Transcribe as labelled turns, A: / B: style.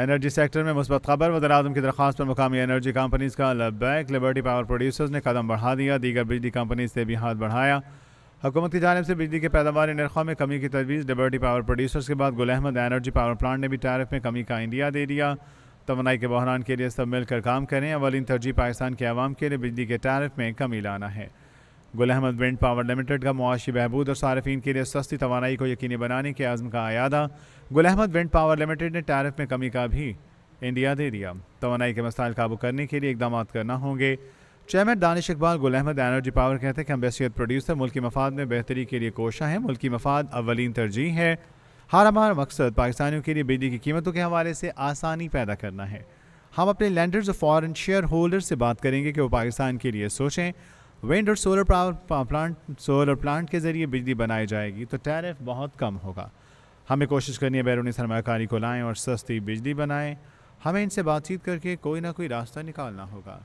A: energy sector में मुस्बत खबर वजर अजम की दरख्वास्त पर मुकामी एनर्जी कंपनीज़ का लबैक लिबर्टी पावर प्रोड्यूसर्स ने कदम बढ़ा दिया दीगर बिजली कंपनीज से भी हाथ बढ़ाया हुकूमत की जानब से बिजली के पैदावार नरखों में कमी की तजवीज़ लिबर्टी पावर प्रोड्यूसर्स के बाद गुल अहमद एनर्जी पावर प्लांट ने भी टैरफ में कमी का इंडिया दे दिया तोनाई के बहरान के लिए सब मिलकर काम करें अवलिन तरजीह पाकिस्तान के आवाम के लिए बिजली के टैरफ में कमी लाना है गुल अहमद विंड पावर लिमिटेड का मुआशी बहबूद और सार्फिन के लिए सस्ती तोानाई को यकीनी बनाने के आज़म का अदा Gul Ahmad wind power limited ने टैरिफ में कमी का भी इंडिया दे दिया तोानाई के मसाइल काबू करने के लिए इकदाम करना होंगे चेयरमैन दानिश इकबाल गुल अहमद एनर्जी पावर कहते हैं कि हम बैसीत प्रोड्यूसर मुल्की मफाद में बेहतरी के लिए कोशा है मुल्की मफाद अवलिन तरजीह है हर हमारा मकसद पाकिस्तानियों के लिए बिजली की कीमतों के हवाले से आसानी पैदा करना है हम अपने लैंडर्स और फॉरन शेयर होल्डर से बात करेंगे कि वो पाकिस्तान के लिए सोचें विंड और solar power plant solar plant के ज़रिए बिजली बनाई जाएगी तो टैरिफ बहुत कम होगा हमें कोशिश करनी है बैरूनी सरमाकारी को लाएँ और सस्ती बिजली बनाएँ हमें इनसे बातचीत करके कोई ना कोई रास्ता निकालना होगा